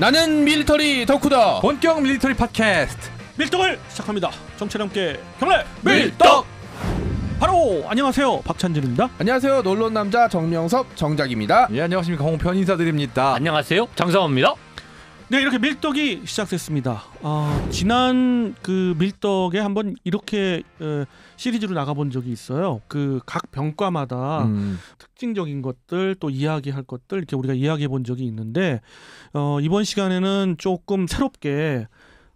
나는 밀리터리 덕후다 본격 밀리터리 팟캐스트 밀떡을 시작합니다. 정체함께 경례 밀떡. 바로 안녕하세요 박찬진입니다. 안녕하세요 놀론 남자 정명섭 정작입니다 예 안녕하십니까 홍편 인사드립니다 안녕하세요 장성호입니다 네 이렇게 밀떡이 시작됐습니다. 아, 지난 그 밀떡에 한번 이렇게 에, 어, 시리즈로 나가본 적이 있어요. 그 각 병과마다 음. 특징적인 것들 또 이야기할 것들 이렇게 우리가 이야기해 본 적이 있는데 어, 이번 시간에는 조금 새롭게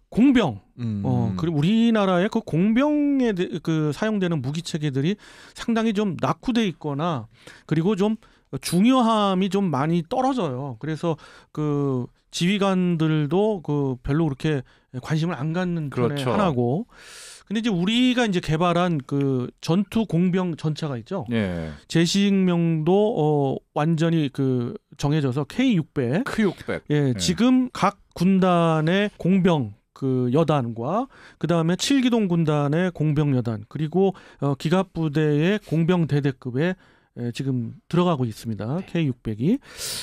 공병 어, 음. 어 그리고 우리나라의 그 공병에 대, 그 사용되는 무기 체계들이 상당히 좀 낙후돼 있거나 그리고 좀 중요함이 좀 많이 떨어져요. 그래서 그 지휘관들도 그 별로 그렇게 관심을 안 갖는 그렇죠. 하나고 근데 이제 우리가 이제 개발한 그 전투 공병 전차가 있죠. 예. 제식명도 어 완전히 그 정해져서 K600. K600. 예, 예. 지금 각 군단의 공병 그 여단과 그 다음에 칠기동 군단의 공병 여단 그리고 어 기갑 부대의 공병 대대급의 예, 지금 들어가고 있습니다. K600이.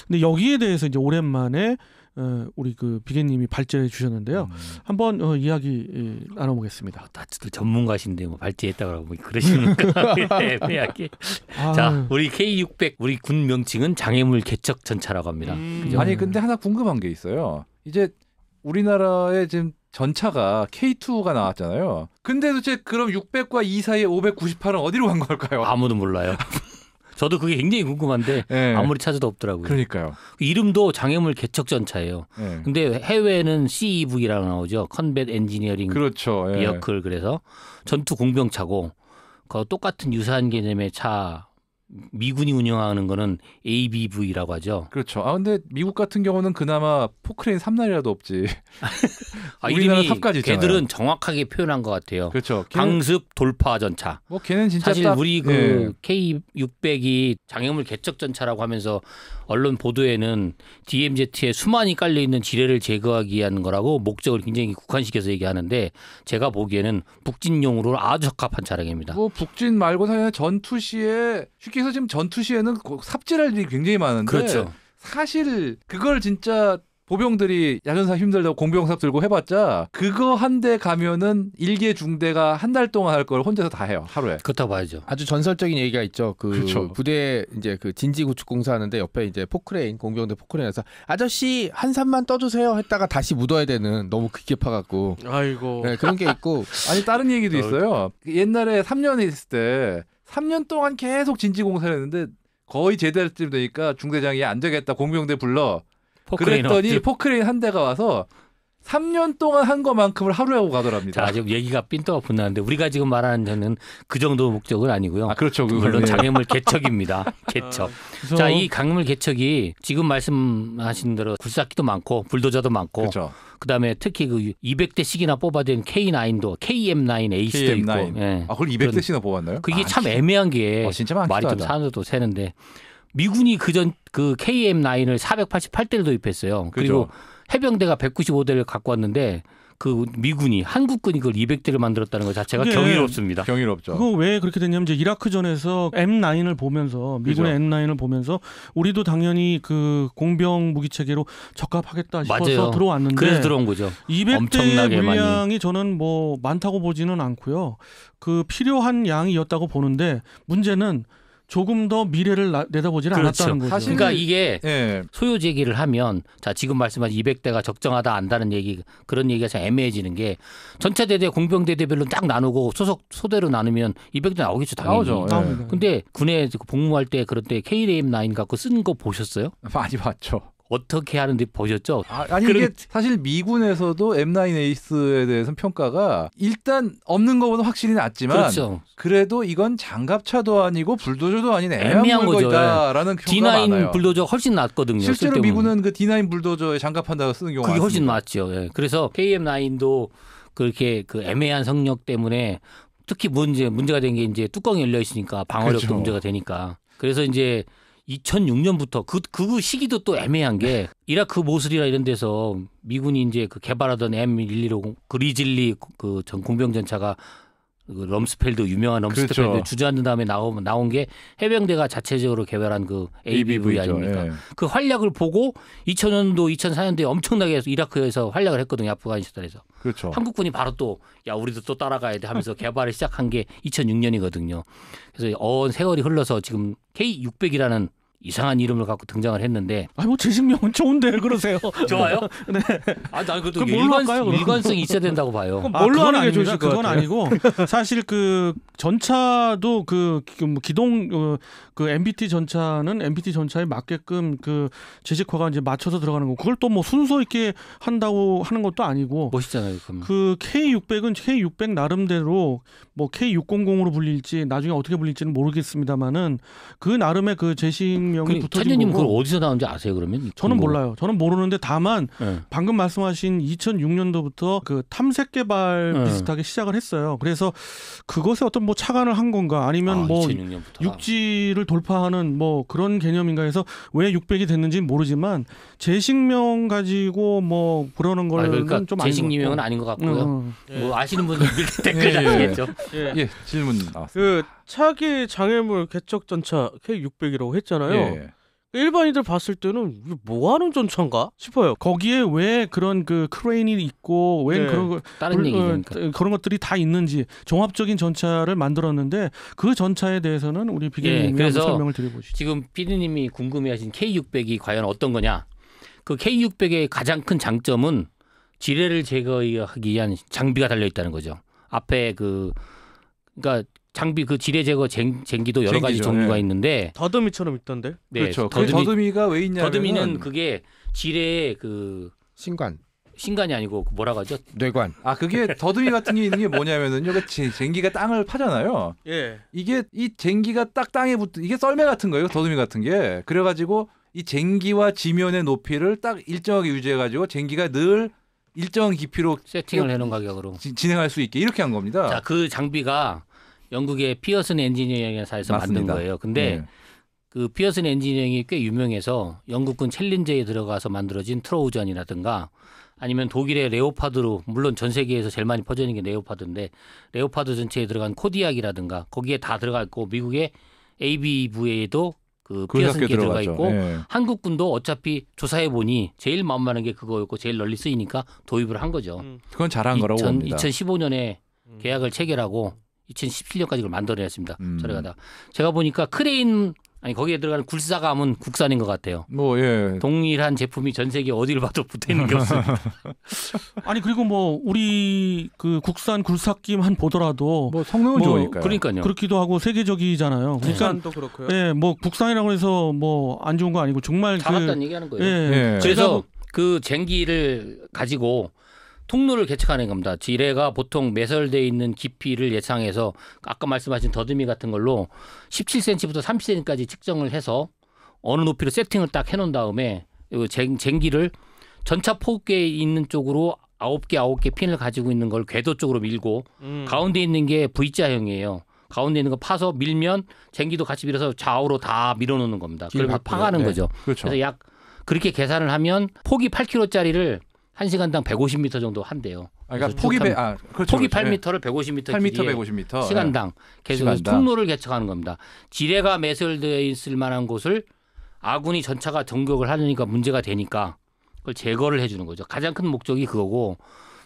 근데 여기에 대해서 이제 오랜만에 어, 우리 그 비계님이 발제해 주셨는데요. 음. 한번 어, 이야기 예, 나눠보겠습니다. 다들 아, 전문가신데 뭐 발제했다고 뭐 그러시니까 예, 자, 우리 K600 우리 군 명칭은 장애물 개척 전차라고 합니다. 음. 아니 근데 하나 궁금한 게 있어요. 이제 우리나라에 지금 전차가 K2가 나왔잖아요. 근데 도대체 그럼 600과 2 사이에 598은 어디로 간 걸까요? 아무도 몰라요. 저도 그게 굉장히 궁금한데 네. 아무리 찾아도 없더라고요. 그러니까요. 이름도 장애물 개척 전차예요. 네. 근데 해외에는 CEV라고 나오죠. 컨벳 엔지니어링 그렇죠. 비어클 예. 그래서 전투 공병차고 그 똑같은 유사한 개념의 차 미군이 운영하는 거는 ABV라고 하죠. 그렇죠. 아 근데 미국 같은 경우는 그나마 포크레인 3날이라도 없지. 아, 이름이 탑까지 걔들은 정확하게 표현한 것 같아요. 그렇죠. 걔는, 강습 돌파 전차. 뭐 걔는 진짜 사실 딱, 우리 그 네. 예. K600이 장애물 개척 전차라고 하면서 언론 보도에는 DMZ에 수많이 깔려 있는 지뢰를 제거하기 위한 거라고 목적을 굉장히 국한시켜서 얘기하는데 제가 보기에는 북진용으로 아주 적합한 차량입니다. 뭐 북진 말고 사실 전투 시에 쉽게 밖에서 지금 전투 시에는 삽질할 일이 굉장히 많은데 그렇죠. 사실 그걸 진짜 보병들이 야전사 힘들다고 공병사 들고 해봤자 그거 한 대 가면은 일개 중대가 한 달 동안 할 걸 혼자서 다 해요 하루에. 그렇다 봐야죠. 아주 전설적인 얘기가 있죠. 그 그렇죠. 부대 이제 그 진지 구축 공사하는데 옆에 이제 포크레인 공병대 포크레인에서 아저씨 한 산만 떠주세요 했다가 다시 묻어야 되는 너무 극게 파갖고. 아이고. 네, 그런 게 있고. 아니 다른 얘기도 어. 있어요. 옛날에 3년 있을 때 3년 동안 계속 진지 공사를 했는데 거의 제대할 때쯤 되니까 중대장이 안 되겠다 공병대 불러 포크레인 그랬더니 포크레인 한 대가 와서 3년 동안 한 것만큼을 하루에 하고 가더랍니다. 자, 지금 얘기가 삔떠가 분는데 우리가 지금 말하는 저는 그 정도 목적은 아니고요. 아, 그렇죠. 물론 예. 장애물 개척입니다. 개척. 아, 그래서... 자, 이 강물 개척이 지금 말씀하신 대로 굴삭기도 많고 불도저도 많고 그렇죠. 그다음에 특히 그 200대씩이나 뽑아된 K9도 KM9 A도 있고. 예. 아, 그걸 200대씩이나 뽑았나요? 그게 아, 참 애매한 게 어, 진짜 말이 좀 산으로도 새는데 미군이 그 전 그 KM9을 488대를 도입했어요. 그렇죠. 그리고 해병대가 195대를 갖고 왔는데 그 미군이 한국군이 그걸 200대를 만들었다는 것 자체가 네. 경이롭습니다. 경이롭죠. 그거 왜 그렇게 됐냐면 이제 이라크전에서 M9을 보면서 미군의 그죠. M9을 보면서 우리도 당연히 그 공병 무기 체계로 적합하겠다 싶어서 맞아요. 들어왔는데 그래서 들어온 거죠. 200대 물량이 저는 뭐 많다고 보지는 않고요. 그 필요한 양이었다고 보는데 문제는 조금 더 미래를 나, 내다보지는 그렇죠. 않았다는 거죠. 사실... 그러니까 이게 예. 소요 제기를 하면 자 지금 말씀하신 200대가 적정하다 안다는 얘기 그런 얘기가 참 애매해지는 게 전체 대대 공병 대대별로 딱 나누고 소속 소대로 나누면 200대 나오겠죠 당연히. 나오죠. 예. 근데 군에 그 복무할 때 그런 때 KLM 9 갖고 쓴 거 보셨어요? 많이 봤죠. 어떻게 하는지 보셨죠? 아, 니 그런... 이게 사실 미군에서도 M9A스에 대해서 평가가 일단 없는 것보다 확실히 낫지만 그렇죠. 그래도 이건 장갑차도 아니고 불도저도 아닌 애매한, 거다라는 평가가 예. 많아요. 불도저 훨씬 낫거든요. 실제로 미군은 그 D9 불도저에 장갑한다고 쓰는 경우가 그게 훨씬 낫죠. 예. 그래서 KM9도 그렇게 그 애매한 성력 때문에 특히 문제 문제가 된 게 이제 뚜껑이 열려 있으니까 방어력도 그렇죠. 문제가 되니까 그래서 이제 2006년부터 그, 그 시기도 또 애매한 게 네. 이라크 그 모슬이라 이런 데서 미군이 이제 그 개발하던 M115 그리즐리그전 공병전차가 그 럼스펠드 유명한 럼스펠드 그렇죠. 주저앉은 다음에 나온 나온 게 해병대가 자체적으로 개발한 그 ABV a b 아닙니까? 예. 그 활약을 보고 2000년도 2004년도에 엄청나게 이라크에서 활약을 했거든요. 아프가니스탄에서. 그렇죠. 한국군이 바로 또 야 우리도 또 따라가야 돼 하면서 개발을 시작한 게 2006년이거든요. 그래서 어언 세월이 흘러서 지금 K600이라는 이상한 이름을 갖고 등장을 했는데 아뭐 제식명은 좋은데 그러세요? 좋아요? 네. 아나 그래도 일관, 할 일관성이 있어야 된다고 봐요. 아, 뭘로 하는 게 좋으실 그건 같아요. 아니고 사실 그 전차도 그 뭐 기동 어, 그 MBT 전차는 MBT 전차에 맞게끔 그 제식화가 이제 맞춰서 들어가는 거. 그걸 또 뭐 순서 있게 한다고 하는 것도 아니고 멋있잖아요. 그러면. 그 K600은 K600 나름대로 뭐 K600으로 불릴지 나중에 어떻게 불릴지는 모르겠습니다만은 그 나름의 그 제식 명이 그, 붙어진 찬재님 그걸 어디서 나온지 아세요 그러면? 저는 그거. 몰라요. 저는 모르는데 다만 네. 방금 말씀하신 2006년도부터 그 탐색 개발 네. 예. 비슷하게 시작을 했어요. 그래서 그것에 어떤 뭐 차관을 한 건가 아니면 아, 뭐 2006년부터. 육지를 돌파하는 뭐 그런 개념인가 해서 왜 600이 됐는지는 모르지만 제식명 가지고 뭐 그러는 거 그러니까 좀 제식명은 아닌 것 같고요. 음. 뭐 아시는 분들 댓글 달겠죠. 예. 예. 예. 질문 나왔습니다. 그 차기 장애물 개척 전차 K600이라고 했잖아요. 예. 그 일반인들 봤을 때는 뭐 하는 전차인가 싶어요. 거기에 왜 그런 그 크레인이 있고 왜 네. 그런 거 다른 얘기니 어, 그러니까. 어, 그런 것들이 다 있는지 종합적인 전차를 만들었는데 그 전차에 대해서는 우리 비디님이 예, 설명을 드려보시죠. 지금 비디님이 궁금해하신 K600이 과연 어떤 거냐? 그 K600의 가장 큰 장점은 지뢰를 제거하기 위한 장비가 달려 있다는 거죠. 앞에 그 그러니까 장비 그 지뢰 제거 쟁, 기도 여러 가지 쟁기죠. 종류가 네. 있는데 더듬이처럼 있던데. 네, 그렇죠. 그 더듬이, 더듬이 가왜 있냐면 더듬이는 그게 지뢰의 그 신관, 신간이 아니고 그 뭐라 그러죠? 뇌관. 아 그게 더듬이 같은 게 있는 게 뭐냐면은요. 그 쟁- 기가 땅을 파잖아요. 예. 이게 이 쟁기가 딱 땅에 붙 이게 썰매 같은 거예요. 더듬이 같은 게. 그래 가지고 이 쟁기와 지면의 높이를 딱 일정하게 유지해 가지고 쟁기가 늘 일정 깊이로 세팅을 해놓은 가격으로. 지- 진행할 수 있게 이렇게 한 겁니다. 자, 그 장비가 영국의 피어슨 엔지니어링 회사에서 만든 거예요. 근데 네. 그 피어슨 엔지니어링이 꽤 유명해서 영국군 챌린저에 들어가서 만들어진 트로우전이라든가 아니면 독일의 레오파드로 물론 전 세계에서 제일 많이 퍼지는 게 레오파드인데 레오파드 전체에 들어간 코디악이라든가 거기에 다 들어가 그 그 있고 미국의 AB부에도 그 피어슨께 들어가 있고 네. 한국군도 어차피 조사해 보니 제일 만만한 게 그거였고 제일 널리 쓰이니까 도입을 한 거죠. 음. 그건 잘한 거라고 2000, 봅니다. 2015년에 음. 계약을 체결하고 2017년까지 그걸 만들어냈습니다. 음. 저희가 다 제가 보니까 크레인 아니 거기에 들어가는 굴사감은 국산인 것 같아요. 뭐 예. 동일한 제품이 전 세계 어디를 봐도 붙어 있는 게 없습니다. 아니 그리고 뭐 우리 그 국산 굴삭기만 보더라도 뭐 성능은 뭐 좋으니까 그러니까요. 그렇기도 하고 세계적이잖아요. 네. 그러니까 국산도 그렇고요. 예, 뭐 국산이라고 해서 뭐 안 좋은 거 아니고 정말 다 그, 다는 얘기하는 거예요. 예. 예. 그래서 그 쟁기를 가지고 통로를 개척하는 겁니다. 지뢰가 보통 매설되어 있는 깊이를 예상해서 아까 말씀하신 더듬이 같은 걸로 17cm부터 30cm까지 측정을 해서 어느 높이로 세팅을 딱 해놓은 다음에 쟁, 쟁기를 전차 폭에 있는 쪽으로 아홉 개 아홉 개 핀을 가지고 있는 걸 궤도 쪽으로 밀고 음. 가운데 있는 게 V자형이에요. 가운데 있는 거 파서 밀면 쟁기도 같이 밀어서 좌우로 다 밀어놓는 겁니다. 그러면 파가는 네. 거죠. 그렇죠. 그래서 약 그렇게 계산을 하면 폭이 8kg짜리를 한시간당 150m 정도 한대요. 아, 그러니까 폭이 아, 그렇죠, 8m를 150m 8m 150m 시간당 계속 예. 통로를 개척하는 겁니다. 지뢰가 매설되어 있을 만한 곳을 아군이 전차가 정격을 하니까 문제가 되니까 그걸 제거를 해 주는 거죠. 가장 큰 목적이 그거고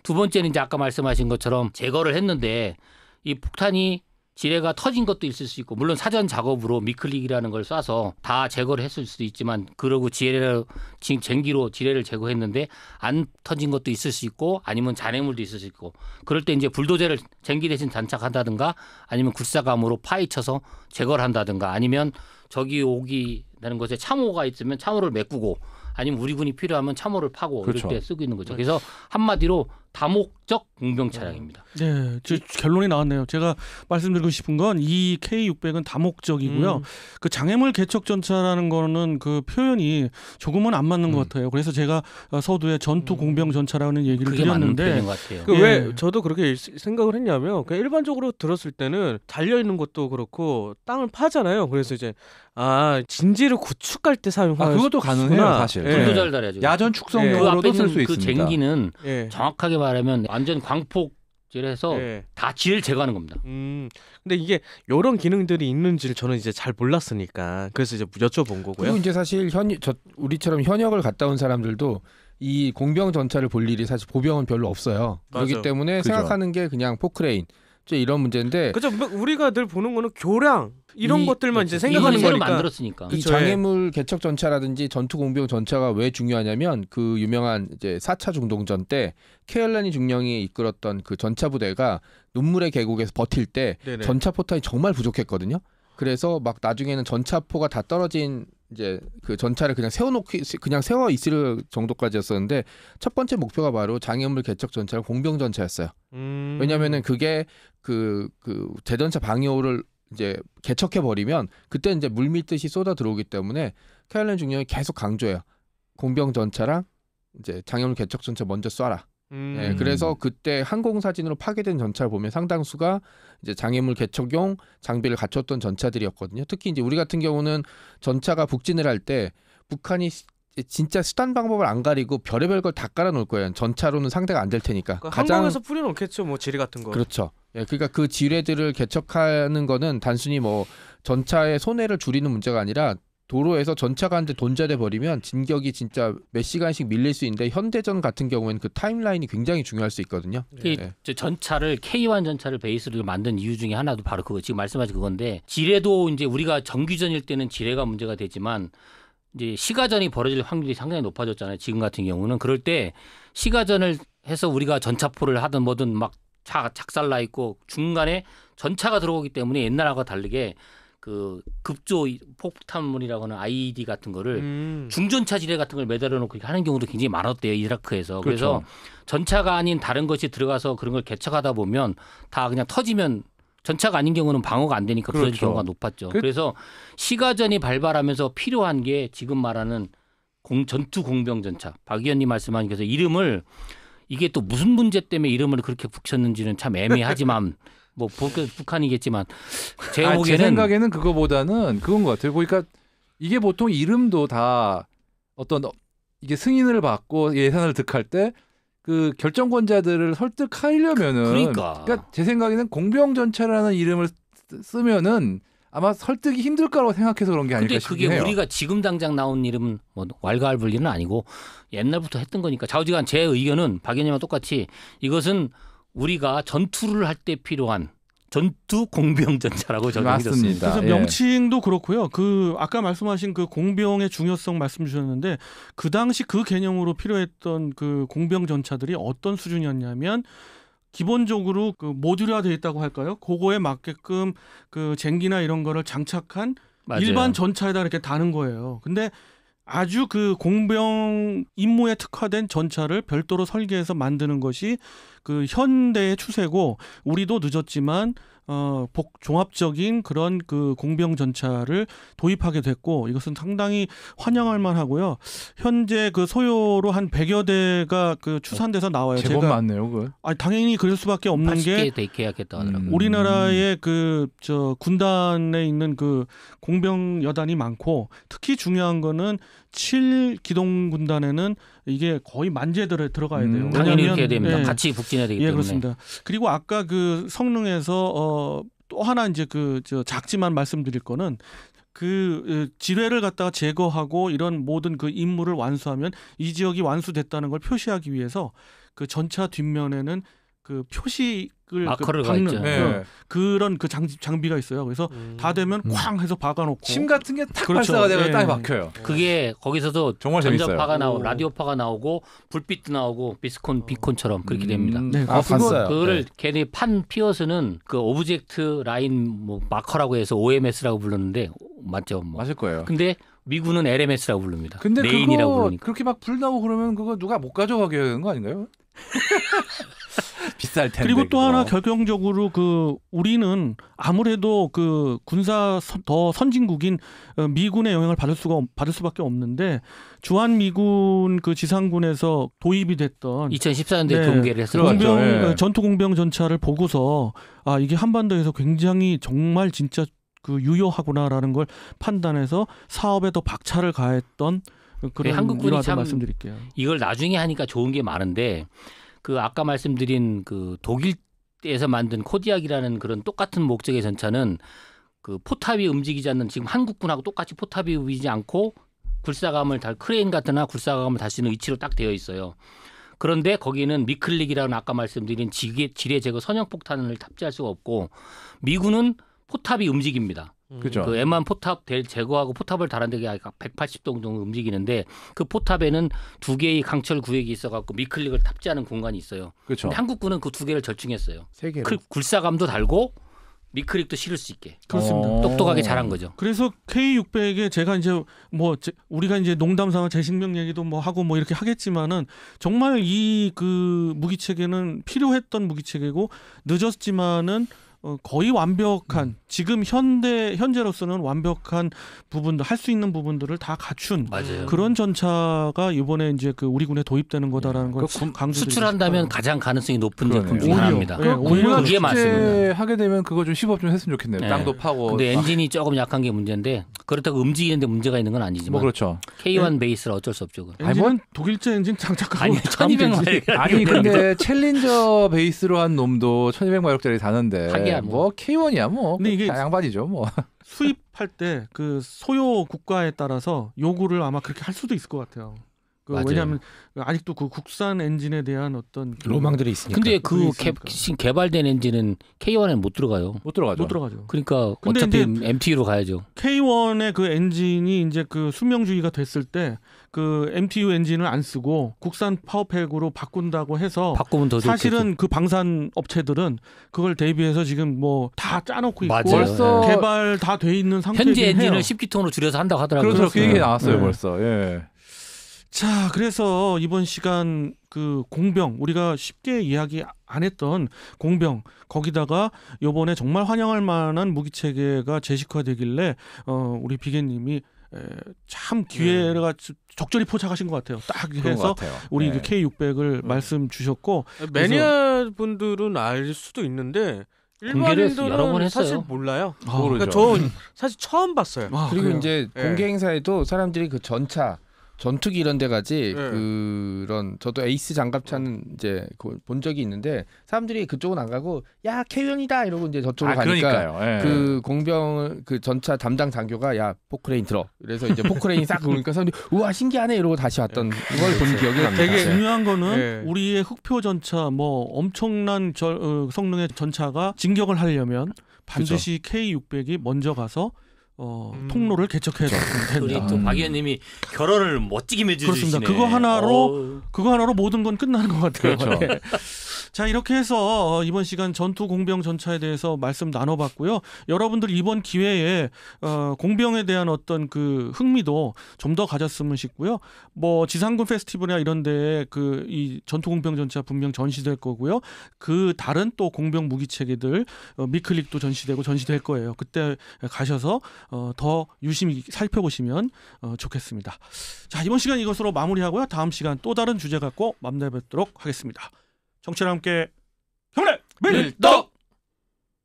두 번째는 이제 아까 말씀하신 것처럼 제거를 했는데 이 폭탄이 지뢰가 터진 것도 있을 수 있고 물론 사전 작업으로 미클릭이라는 걸 쏴서 다 제거를 했을 수도 있지만 그러고 지뢰를 지금 쟁기로 지뢰를 제거했는데 안 터진 것도 있을 수 있고 아니면 잔해물도 있을 수 있고 그럴 때 이제 불도제를 쟁기 대신 단착한다든가 아니면 굴사감으로 파헤쳐서 제거를 한다든가 아니면 저기 오기 되는 것에 참호가 있으면 참호를 메꾸고 아니면 우리 군이 필요하면 참호를 파고 그렇죠. 이럴 때 쓰고 있는 거죠. 네. 그래서 한마디로 다목적 공병 차량입니다. 음. 네, 제 결론이 나왔네요. 제가 말씀드리고 싶은 건 이 K600은 다목적이고요. 음. 그 장애물 개척 전차라는 거는 그 표현이 조금은 안 맞는 음. 것 같아요. 그래서 제가 어, 서두에 전투 음. 공병 전차라는 얘기를 드렸는데 그왜 예. 저도 그렇게 생각을 했냐면 그 일반적으로 들었을 때는 달려 있는 것도 그렇고 땅을 파잖아요. 그래서 이제 아 진지를 구축할 때 사용하는 아, 그것도 가능해요 사실. 예. 잘 달아야죠. 야전 축성용으로도 그 쓸수 그 있습니다. 그 쟁기는 예. 정확하게 말하면 완전 광폭 질해서 네. 예. 다 질을 제거하는 겁니다. 음, 근데 이게 이런 기능들이 있는지를 저는 이제 잘 몰랐으니까 그래서 이제 여쭤본 거고요. 그리고 이제 사실 현 저, 우리처럼 현역을 갔다 온 사람들도 이 공병 전차를 볼 일이 사실 보병은 별로 없어요. 맞아요. 그렇기 때문에 그죠. 생각하는 게 그냥 포크레인 이제 이런 문제인데 그죠 뭐 우리가 늘 보는 거는 교량 이런 이, 것들만 이제 생각하는 거니까 만들었으니까 이 예. 장애물 개척 전차라든지 전투 공병 전차가 왜 중요하냐면 그 유명한 이제 4차 중동전 때케일라니 중령이 이끌었던 그 전차 부대가 눈물의 계곡에서 버틸 때 네네. 전차 포탄이 정말 부족했거든요. 그래서 막 나중에는 전차포가 다 떨어진 이제 그 전차를 그냥 세워놓기 그냥 세워 있을 정도까지였었는데 첫 번째 목표가 바로 장애물 개척 전차를 공병 전차였어요. 음... 왜냐면은 그게 그그 그 대전차 방위호를 이제 개척해 버리면 그때 이제 물밀듯이 쏟아 들어오기 때문에 캐롤린 중령이 계속 강조해요. 공병 전차랑 이제 장애물 개척 전차 먼저 쏴라. 음. 네, 그래서 그때 항공 사진으로 파괴된 전차를 보면 상당수가 이제 장애물 개척용 장비를 갖췄던 전차들이었거든요. 특히 이제 우리 같은 경우는 전차가 북진을 할 때 북한이 진짜 수단 방법을 안 가리고 별의별 걸 다 깔아놓을 거예요. 전차로는 상대가 안 될 테니까. 그러니까 가장... 항공에서 뿌려놓겠죠, 뭐 지뢰 같은 거. 그렇죠. 예, 그러니까 그 지뢰들을 개척하는 거는 단순히 뭐 전차의 손해를 줄이는 문제가 아니라 도로에서 전차 가는데 돈자돼 버리면 진격이 진짜 몇 시간씩 밀릴 수 있는데 현대전 같은 경우에는 그 타임라인이 굉장히 중요할 수 있거든요. 네. 전차를 K1 전차를 베이스로 만든 이유 중에 하나도 바로 그거 지금 말씀하신 그건데 지뢰도 이제 우리가 정규전일 때는 지뢰가 문제가 되지만 이제 시가전이 벌어질 확률이 상당히 높아졌잖아요. 지금 같은 경우는 그럴 때 시가전을 해서 우리가 전차포를 하든 뭐든 막 차, 작살나 있고 중간에 전차가 들어오기 때문에 옛날하고 다르게 그 급조 폭탄물이라고 하는 IED 같은 거를 음. 중전차 지뢰 같은 걸 매달아 놓고 하는 경우도 굉장히 많았대요 이라크에서 그렇죠. 그래서 전차가 아닌 다른 것이 들어가서 그런 걸 개척하다 보면 다 그냥 터지면 전차가 아닌 경우는 방어가 안 되니까 부러질 그렇죠. 경우가 높았죠 그... 래서 시가전이 발발하면서 필요한 게 지금 말하는 공, 전투 공병 전차 박 의원님 말씀하신 그래서 이름을 이게 또 무슨 문제 때문에 이름을 그렇게 붙였는지는 참 애매하지만 뭐 그 북한이겠지만 제, 아, 제 생각에는 그거보다는 그건 것 같아요. 보니까 그러니까 이게 보통 이름도 다 어떤 어, 이게 승인을 받고 예산을 득할 때 그 결정권자들을 설득하려면은 그러니까. 그러니까 제 생각에는 공병 전차라는 이름을 쓰면은 아마 설득이 힘들 거라고 생각해서 그런 게 아닐까 싶긴 요 근데 그게 우리가 지금 당장 나온 이름은 뭐왈가왈 분리는 아니고 옛날부터 했던 거니까 좌우지간 제 의견은 박연원님과 똑같이 이것은 우리가 전투를 할 때 필요한 전투 공병전차라고 적해졌습니다 그래서 예. 명칭도 그렇고요. 그 아까 말씀하신 그 공병의 중요성 말씀 주셨는데 그 당시 그 개념으로 필요했던 그 공병 전차들이 어떤 수준이었냐면 기본적으로 그 모듈화되어 있다고 할까요? 그거에 맞게끔 그 쟁기나 이런 거를 장착한 맞아요. 일반 전차에다 이렇게 다는 거예요. 근데 아주 그 공병 임무에 특화된 전차를 별도로 설계해서 만드는 것이 그 현대의 추세고 우리도 늦었지만 어, 복 종합적인 그런 그 공병 전차를 도입하게 됐고 이것은 상당히 환영할 만하고요. 현재 그 소요로 한 100여 대가 그 추산돼서 나와요. 제법 제가, 많네요, 그. 아 당연히 그럴 수밖에 없는 게 음. 음. 우리나라의 그 저 군단에 있는 그 공병 여단이 많고 특히 중요한 거는 7 기동 군단에는 이게 거의 만재들에 들어가야 돼요. 음, 당연히 이렇게 됩니다. 예, 같이 북진해야 되기 예, 때문에. 그렇습니다. 그리고 아까 그 성능에서 어, 또 하나 이제 그저 작지만 말씀드릴 거는 그 지뢰를 갖다가 제거하고 이런 모든 그 임무를 완수하면 이 지역이 완수됐다는 걸 표시하기 위해서 그 전차 뒷면에는 그 표식을 마커를 그 박는 네. 네. 그런 그 장, 장비가 있어요. 그래서 음. 다 되면 음. 쾅 해서 박아놓고 침 같은 게탁 그렇죠. 발사가 되면 예. 막혀요. 그게 거기서도 정말 전자파가 나오고 라디오파가 나오고 불빛도 나오고 비스콘 어. 비콘처럼 그렇게 됩니다. 음. 네. 아, 그거, 그거를 네. 걔네 판 피어스는 그 오브젝트 라인 뭐 마커라고 해서 OMS라고 불렀는데 맞죠? 뭐. 맞을 거예요. 근데 미군은 LMS라고 부릅니다. 근데 레인이라고 부르니까. 그렇게 막 불나고 그러면 그거 누가 못 가져가게 되는 거 아닌가요? 비쌀 텐데. 그리고 또 그거. 하나 결정적으로 그 우리는 아무래도 그 군사 더 선진국인 미군의 영향을 받을 수가 받을 수밖에 없는데 주한 미군 그 지상군에서 도입이 됐던 2014년도에 네, 동계를 했었죠. 공병 네. 전투 공병 전차를 보고서 아 이게 한반도에서 굉장히 정말 진짜 그 유효하구나라는 걸 판단해서 사업에 더 박차를 가했던 그런 네, 한국군이 참 말씀드릴게요. 이걸 나중에 하니까 좋은 게 많은데 그 아까 말씀드린 그 독일 에서 만든 코디악이라는 그런 똑같은 목적의 전차는 그 포탑이 움직이지 않는 지금 한국군하고 똑같이 포탑이 움직이지 않고 굴사감을 달 크레인 같은나 굴사감을 달수는 위치로 딱 되어 있어요. 그런데 거기는 미클릭이라는 아까 말씀드린 지뢰 제거 선형 폭탄을 탑재할 수가 없고 미군은 포탑이 움직입니다. 음. 그죠. 그 M1 포탑 제거하고 포탑을 달아내게 약 180도 정도 움직이는데 그 포탑에는 두 개의 강철 구획이 있어갖고 미클릭을 탑재하는 공간이 있어요. 그죠 한국군은 그 두 개를 절충했어요. 세 개. 굴사감도 달고 미크릭도 실을 수 있게. 그렇습니다. 어. 똑똑하게 잘한 거죠. 그래서 K600에 제가 이제 뭐 우리가 이제 농담 삼 재식명 얘기도 뭐 하고 뭐 이렇게 하겠지만은 정말 이 그 무기 체계는 필요했던 무기 체계고 늦었지만은 어, 거의 완벽한 음. 지금 현대 현재로서는 완벽한 부분들 할수 있는 부분들을 다 갖춘 맞아요. 그런 전차가 이번에 이제 그 우리 군에 도입되는 거다라는 예. 걸 그 강조 수출한다면 가장 가능성이 높은 제품 중 하나입니다. 오히려 이게 그 예. 맞습니다. 하게 되면 그거 좀 시범 좀 했으면 좋겠네요. 네. 땅도 파고. 근데 아. 엔진이 조금 약한 게 문제인데 그렇다고 움직이는데 문제가 있는 건 아니지만. 뭐 그렇죠. K1 네. 베이스라 어쩔 수 없죠. 아니 뭐 독일제 엔진 장착하고 아니 1200마일. 아니 근데 챌린저 베이스로 한 놈도 1200마력짜리 사는데 K야 뭐, 뭐 K1이야 뭐. 근데 이게 양반이죠 뭐. 수입할 때 그 소요 국가에 따라서 요구를 아마 그렇게 할 수도 있을 것 같아요. 그 왜냐하면 그 아직도 그 국산 엔진에 대한 어떤 그 로망들이 있으니까. 근데 그 개, 개발된 엔진은 K1에 못 들어가요. 못 들어가죠. 못 들어가죠. 그러니까 어차피 m t 로 가야죠. K1의 그 엔진이 이제 그 수명주기가 됐을 때그 MTU 엔진을 안 쓰고 국산 파워팩으로 바꾼다고 해서 바꾸면 더 사실은 그 방산 업체들은 그걸 대비해서 지금 뭐 다 짜놓고 있고 맞아요. 벌써 예. 개발 다 돼 있는 상태긴 현지 엔진을 해요. 10기통으로 줄여서 한다고 하더라고요. 그렇죠. 그얘 나왔어요 네. 벌써. 예. 자, 그래서 이번 시간 그 공병 우리가 쉽게 이야기 안 했던 공병 거기다가 요번에 정말 환영할 만한 무기 체계가 제시화되길래 어 우리 비계님이 예, 참 기회가 음. 네. 적절히 포착하신 것 같아요. 딱 해서 같아요. 우리 네. 그 K600을 음. 말씀 주셨고 매니아 분들은 알 수도 있는데 일반인들은 사실 몰라요. 아, 그러니까 저 사실 처음 봤어요. 아, 그리고 그래요. 이제 예. 공개 행사에도 사람들이 그 전차 전투기 이런 데 가지 네. 그런 저도 에이스 장갑 차는 이제 그 본 적이 있는데 사람들이 그쪽은 안 가고 야캐리원이다 이러고 이제 저쪽으로 아, 가니까 네. 그 공병 그 전차 담당 장교가 야 포크레인 들어 그래서 이제 포크레인 싹 그러니까 사람들이 우와 신기하네 이러고 다시 왔던 그걸 본 네. 기억이 납니다. 되게 네. 중요한 거는 네. 우리의 흑표 전차 뭐 엄청난 저, 어, 성능의 전차가 진격을 하려면 반드시 그렇죠. K600이 먼저 가서 어, 음. 통로를 개척해 놨습니다. 우리 또박 음. 의원님이 결혼을 멋지게 맺주시네 그렇습니다. 그거 하나로 오. 그거 하나로 모든 건 끝나는 것 같아요. 그렇죠. 네. 자, 이렇게 해서 어, 이번 시간 전투 공병 전차에 대해서 말씀 나눠봤고요. 여러분들 이번 기회에 어, 공병에 대한 어떤 그 흥미도 좀 더 가졌으면 싶고요. 뭐 지상군 페스티벌이나 이런 데에 그 이 전투 공병 전차 분명 전시될 거고요. 그 다른 또 공병 무기 체계들 어, 미클릭도 전시되고 전시될 거예요. 그때 가셔서 어, 더 유심히 살펴보시면 어, 좋겠습니다. 자, 이번 시간 이것으로 마무리하고요. 다음 시간 또 다른 주제 갖고 만나 뵙도록 하겠습니다. 정치를 함께 경례 밀떡